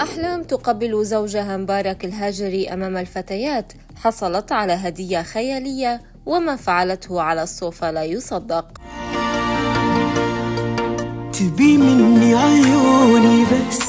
أحلام تقبل زوجها مبارك الهاجري أمام الفتيات حصلت على هدية خيالية وما فعلته على الصوفة لا يصدق تبي مني عيوني بس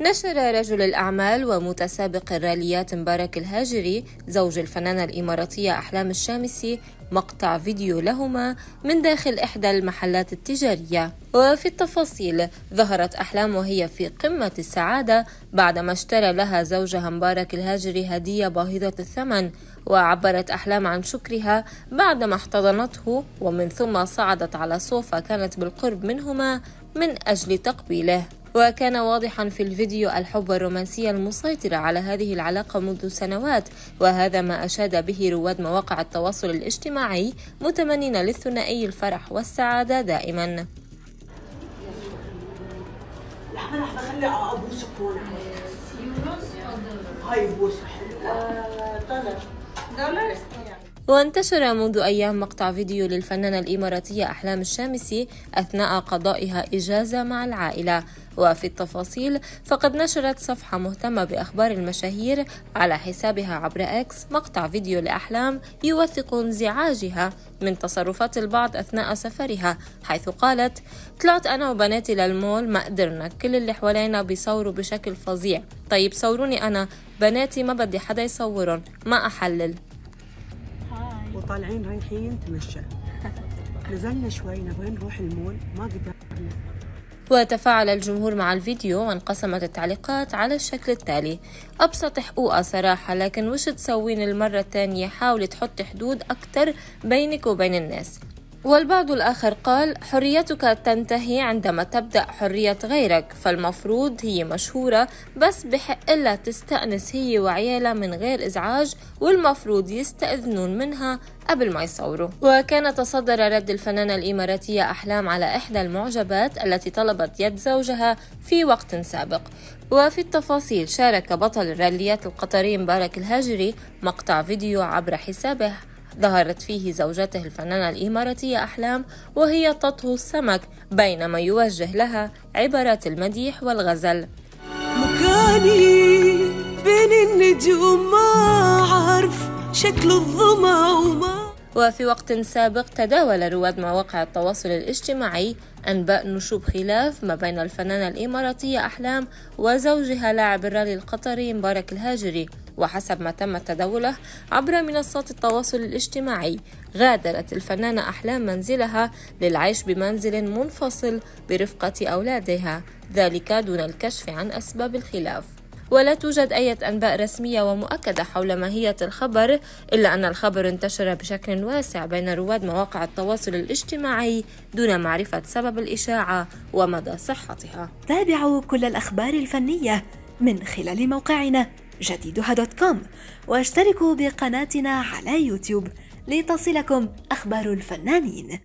نشر رجل الأعمال ومتسابق الراليات مبارك الهاجري زوج الفنانة الإماراتية أحلام الشامسي مقطع فيديو لهما من داخل إحدى المحلات التجارية وفي التفاصيل ظهرت أحلام وهي في قمة السعادة بعدما اشترى لها زوجها مبارك الهاجري هدية باهظة الثمن وعبرت أحلام عن شكرها بعدما احتضنته ومن ثم صعدت على صوفة كانت بالقرب منهما من أجل تقبيله وكان واضحا في الفيديو الحب الرومانسي المسيطر على هذه العلاقة منذ سنوات وهذا ما أشاد به رواد مواقع التواصل الاجتماعي متمنين للثنائي الفرح والسعادة دائما هاي بوسة آه، حلوة دولار دولار وانتشر منذ أيام مقطع فيديو للفنانة الإماراتية أحلام الشامسي أثناء قضائها إجازة مع العائلة وفي التفاصيل فقد نشرت صفحة مهتمة بأخبار المشاهير على حسابها عبر إكس مقطع فيديو لأحلام يوثق انزعاجها من تصرفات البعض أثناء سفرها حيث قالت طلعت أنا وبناتي للمول ما قدرنا كل اللي حوالينا بيصوروا بشكل فظيع طيب صوروني أنا بناتي ما بدي حدا يصورهم ما أحلل وطالعين رايحين نتمشى نزلنا شوي نبغى نروح المول ما قدرنا وتفاعل الجمهور مع الفيديو وانقسمت التعليقات على الشكل التالي أبسط حقوقها صراحة لكن وش تسوين المرة الثانية حاولي تحطي حدود أكتر بينك وبين الناس والبعض الآخر قال حريتك تنتهي عندما تبدأ حرية غيرك فالمفروض هي مشهورة بس بحق إلا تستأنس هي وعيالها من غير إزعاج والمفروض يستأذنون منها قبل ما يصوروا وكان تصدر رد الفنانة الإماراتية أحلام على إحدى المعجبات التي طلبت يد زوجها في وقت سابق وفي التفاصيل شارك بطل الراليات القطري مبارك الهاجري مقطع فيديو عبر حسابه ظهرت فيه زوجته الفنانة الإماراتية أحلام وهي تطهو السمك بينما يوجه لها عبارات المديح والغزل مكاني بين النجوم ما عارف شكل الظما وما وفي وقت سابق تداول رواد مواقع التواصل الاجتماعي أنباء نشوب خلاف ما بين الفنانة الإماراتية أحلام وزوجها لاعب الرالي القطري مبارك الهاجري وحسب ما تم تداوله عبر منصات التواصل الاجتماعي غادرت الفنانة أحلام منزلها للعيش بمنزل منفصل برفقة أولادها ذلك دون الكشف عن أسباب الخلاف ولا توجد أي أنباء رسمية ومؤكدة حول ماهية الخبر إلا أن الخبر انتشر بشكل واسع بين رواد مواقع التواصل الاجتماعي دون معرفة سبب الإشاعة ومدى صحتها تابعوا كل الأخبار الفنية من خلال موقعنا جديدها دوت كوم واشتركوا بقناتنا على يوتيوب لتصلكم أخبار الفنانين